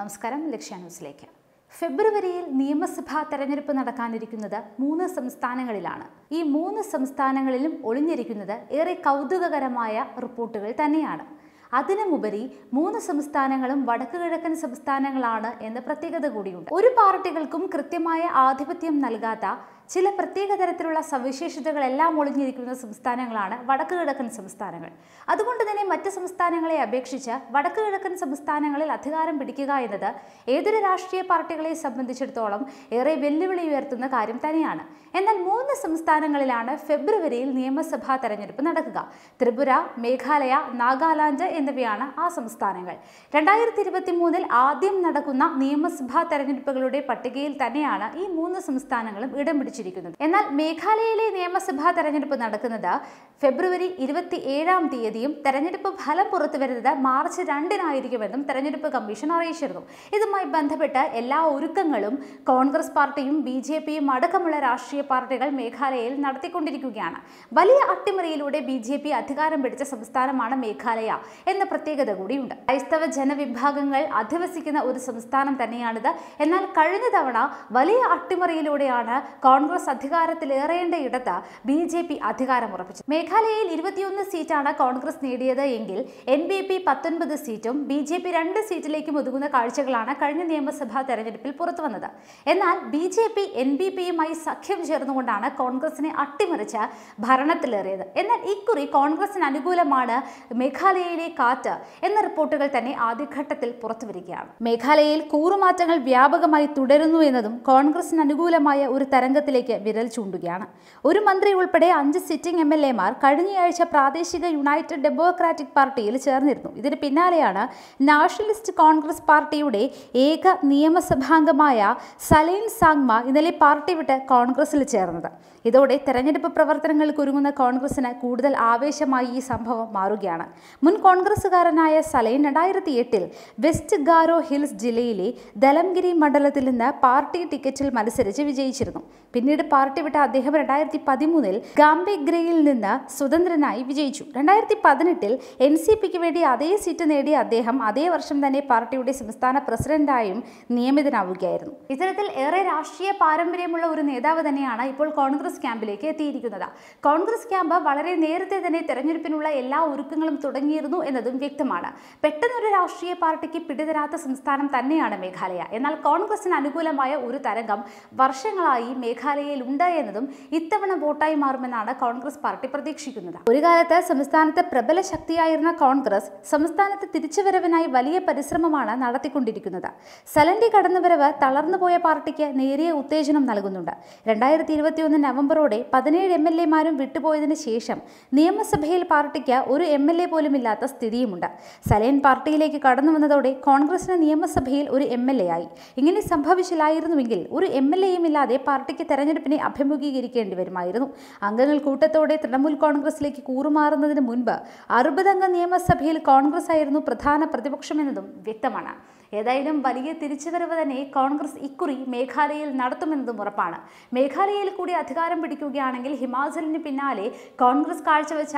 നമസ്കാരം ലക്ഷ്യ ന്യൂസിലേക്ക് ഫെബ്രുവരിയിൽ നിയമസഭാ തെരഞ്ഞെടുപ്പ് നടക്കാനിരിക്കുന്നത് മൂന്ന് സംസ്ഥാനങ്ങളിലാണ് ഈ മൂന്ന് സംസ്ഥാനങ്ങളിലും ഒളിഞ്ഞിരിക്കുന്നത് ഏറെ കൗതുകകരമായ റിപ്പോർട്ടുകൾ തന്നെയാണ് അതിനുമുപരി മൂന്ന് സംസ്ഥാനങ്ങളും വടക്കു കിഴക്കൻ സംസ്ഥാനങ്ങളാണ് എന്ന പ്രത്യേകത കൂടിയുണ്ട് ഒരു പാർട്ടികൾക്കും കൃത്യമായ ആധിപത്യം നൽകാത്ത ചില പ്രത്യേക തരത്തിലുള്ള സവിശേഷതകളെല്ലാം ഒളിഞ്ഞിരിക്കുന്ന സംസ്ഥാനങ്ങളാണ് വടക്ക് കിഴക്കൻ സംസ്ഥാനങ്ങൾ അതുകൊണ്ട് തന്നെ മറ്റ് സംസ്ഥാനങ്ങളെ അപേക്ഷിച്ച് വടക്ക് കിഴക്കൻ സംസ്ഥാനങ്ങളിൽ അധികാരം പിടിക്കുക എന്നത് ഏതൊരു രാഷ്ട്രീയ പാർട്ടികളെ സംബന്ധിച്ചിടത്തോളം ഏറെ വെല്ലുവിളി ഉയർത്തുന്ന കാര്യം തന്നെയാണ് എന്നാൽ മൂന്ന് സംസ്ഥാനങ്ങളിലാണ് ഫെബ്രുവരിയിൽ നിയമസഭാ തെരഞ്ഞെടുപ്പ് നടക്കുക ത്രിപുര മേഘാലയ നാഗാലാൻഡ് എന്നിവയാണ് ആ സംസ്ഥാനങ്ങൾ രണ്ടായിരത്തി ഇരുപത്തി മൂന്നിൽ ആദ്യം നടക്കുന്ന നിയമസഭാ തെരഞ്ഞെടുപ്പുകളുടെ പട്ടികയിൽ തന്നെയാണ് ഈ മൂന്ന് സംസ്ഥാനങ്ങളും ഇടം പിടിച്ചിരിക്കുന്നത് അറിയിച്ചിരിക്കുന്നത് എന്നാൽ മേഘാലയയിലെ നിയമസഭാ തെരഞ്ഞെടുപ്പ് നടക്കുന്നത് ഫെബ്രുവരി ഇരുപത്തി ഏഴാം തീയതിയും തെരഞ്ഞെടുപ്പ് ഫലം പുറത്തുവരുന്നത് മാർച്ച് രണ്ടിനായിരിക്കുമെന്നും തെരഞ്ഞെടുപ്പ് കമ്മീഷൻ അറിയിച്ചിരുന്നു ഇതുമായി ബന്ധപ്പെട്ട് എല്ലാ ഒരുക്കങ്ങളും കോൺഗ്രസ് പാർട്ടിയും ബി ജെ പിയും അടക്കമുള്ള രാഷ്ട്രീയ പാർട്ടികൾ മേഘാലയയിൽ നടത്തിക്കൊണ്ടിരിക്കുകയാണ് വലിയ അട്ടിമറിയിലൂടെ ബി ജെ പി അധികാരം പിടിച്ച സംസ്ഥാനമാണ് മേഘാലയ എന്ന പ്രത്യേകത കൂടിയുണ്ട് ക്രൈസ്തവ ജനവിഭാഗങ്ങൾ അധിവസിക്കുന്ന ഒരു സംസ്ഥാനം തന്നെയാണിത് എന്നാൽ കഴിഞ്ഞ തവണ വലിയ അട്ടിമറിയിലൂടെയാണ് കോൺ കോൺഗ്രസ് ഇടത്ത് ബി ജെ പി അധികാരമുറപ്പിച്ചു മേഘാലയയിൽ ഇരുപത്തിയൊന്ന് സീറ്റാണ് കോൺഗ്രസ് നേടിയത് എങ്കിൽ എൻ ബി പി പത്തൊൻപത് സീറ്റും ബി ജെ പി രണ്ട് സീറ്റിലേക്കും ഒതുങ്ങുന്ന കാഴ്ചകളാണ് കഴിഞ്ഞ നിയമസഭാ തെരഞ്ഞെടുപ്പിൽ പുറത്തുവന്നത് എന്നാൽ B J P N B പിയുമായി സഖ്യം ചേർന്നുകൊണ്ടാണ് കോൺഗ്രസിനെ അട്ടിമറിച്ച് ഭരണത്തിലേറിയത് എന്നാൽ ഇക്കുറി കോൺഗ്രസിന് അനുകൂലമാണ് മേഘാലയയിലെ കാറ്റ് എന്ന റിപ്പോർട്ടുകൾ തന്നെ ആദ്യഘട്ടത്തിൽ പുറത്തുവരികയാണ് മേഘാലയയിൽ കൂറുമാറ്റങ്ങൾ വ്യാപകമായി തുടരുന്നു എന്നതും കോൺഗ്രസിന് അനുകൂലമായ ഒരു തരംഗത്തിൽ കേരളത്തിലേക്ക് വിരൽ ചൂണ്ടുകയാണ് ഒരു മന്ത്രി ഉൾപ്പെടെ അഞ്ച് സിറ്റിംഗ് എം എൽ എമാർ കഴിഞ്ഞയാഴ്ച പ്രാദേശിക യുണൈറ്റഡ് ഡെമോക്രാറ്റിക് പാർട്ടിയിൽ ചേർന്നിരുന്നു ഇതിന് പിന്നാലെയാണ് നാഷണലിസ്റ്റ് കോൺഗ്രസ് പാർട്ടിയുടെ ഏക നിയമസഭാംഗമായ സലൈൻ സാങ്മ ഇന്നലെ പാർട്ടി വിട്ട് കോൺഗ്രസിൽ ചേർന്നത് ഇതോടെ തെരഞ്ഞെടുപ്പ് പ്രവർത്തനങ്ങൾക്ക് ഒരുങ്ങുന്ന കോൺഗ്രസിന് കൂടുതൽ ആവേശമായി ഈ സംഭവം മാറുകയാണ് മുൻ കോൺഗ്രസ്സുകാരനായ സലൈൻ രണ്ടായിരത്തി എട്ടിൽ വെസ്റ്റ് ഗാരോ ഹിൽസ് ജില്ലയിലെ ദലംഗിരി മണ്ഡലത്തിൽ നിന്ന് പാർട്ടി ടിക്കറ്റിൽ മത്സരിച്ച് വിജയിച്ചിരുന്നു പിന്നീട് പാർട്ടി വിട്ട അദ്ദേഹം രണ്ടായിരത്തി പതിമൂന്നിൽ ഗാംബെ ഗ്രേയിൽ നിന്ന് സ്വതന്ത്രനായി വിജയിച്ചു രണ്ടായിരത്തി പതിനെട്ടിൽ എൻ സി പിക്ക് വേണ്ടി അതേ സീറ്റ് നേടിയ അദ്ദേഹം അതേ വർഷം തന്നെ പാർട്ടിയുടെ സംസ്ഥാന പ്രസിഡന്റായും നിയമിതനാവുകയായിരുന്നു ഇത്തരത്തിൽ ഏറെ രാഷ്ട്രീയ പാരമ്പര്യമുള്ള ഒരു നേതാവ് തന്നെയാണ് ഇപ്പോൾ കോൺഗ്രസ് ക്യാമ്പിലേക്ക് എത്തിയിരിക്കുന്നത് കോൺഗ്രസ് ക്യാമ്പ് വളരെ നേരത്തെ തന്നെ തെരഞ്ഞെടുപ്പിനുള്ള എല്ലാ ഒരുക്കങ്ങളും തുടങ്ങിയിരുന്നു എന്നതും വ്യക്തമാണ് പെട്ടെന്നൊരു രാഷ്ട്രീയ പാർട്ടിക്ക് പിടിതരാത്ത സംസ്ഥാനം തന്നെയാണ് മേഘാലയ എന്നാൽ കോൺഗ്രസിന് അനുകൂലമായ ഒരു തരംഗം വർഷങ്ങളായി മേഘാലയ മേഘാലയയിൽ ഉണ്ട് ഇത്തവണ വോട്ടായി മാറുമെന്നാണ് കോൺഗ്രസ് പാർട്ടി പ്രതീക്ഷിക്കുന്നത് ഒരു കാലത്ത് സംസ്ഥാനത്ത് പ്രബല ശക്തിയായിരുന്ന കോൺഗ്രസ് സംസ്ഥാനത്ത് തിരിച്ചുവരവിനായി വലിയ പരിശ്രമമാണ് നടത്തിക്കൊണ്ടിരിക്കുന്നത് സലണ്ടി കടന്നുവരവ് തളർന്നുപോയ പാർട്ടിക്ക് നേരിയ ഉത്തേജനം നൽകുന്നുണ്ട് രണ്ടായിരത്തി ഇരുപത്തിയൊന്ന് നവംബറോടെ പതിനേഴ് എം എൽ എമാരും വിട്ടുപോയതിനു ശേഷം നിയമസഭയിൽ പാർട്ടിക്ക് ഒരു എം എൽ എ പോലും ഇല്ലാത്ത സ്ഥിതിയുമുണ്ട് സലൈൻ പാർട്ടിയിലേക്ക് കടന്നു വന്നതോടെ കോൺഗ്രസിന് നിയമസഭയിൽ ഒരു എം എൽ എ ആയി ഇങ്ങനെ സംഭവിച്ചില്ലായിരുന്നുവെങ്കിൽ ഒരു എം എൽ എയും ഇല്ലാതെ പാർട്ടിക്ക് തെരഞ്ഞെടുപ്പിനെ അഭിമുഖീകരിക്കേണ്ടി വരുമായിരുന്നു അംഗങ്ങൾ കൂട്ടത്തോടെ തൃണമൂൽ കോൺഗ്രസിലേക്ക് കൂറുമാറുന്നതിന് മുൻപ് അറുപതംഗ നിയമസഭയിൽ കോൺഗ്രസ് ആയിരുന്നു പ്രധാന പ്രതിപക്ഷമെന്നതും വ്യക്തമാണ് ഏതായാലും വലിയ തിരിച്ചുവരവ് തന്നെ കോൺഗ്രസ് ഇക്കുറി മേഘാലയയിൽ നടത്തുമെന്നതും ഉറപ്പാണ് മേഘാലയയിൽ കൂടി അധികാരം പിടിക്കുകയാണെങ്കിൽ ഹിമാചലിന് പിന്നാലെ കോൺഗ്രസ് കാഴ്ചവെച്ച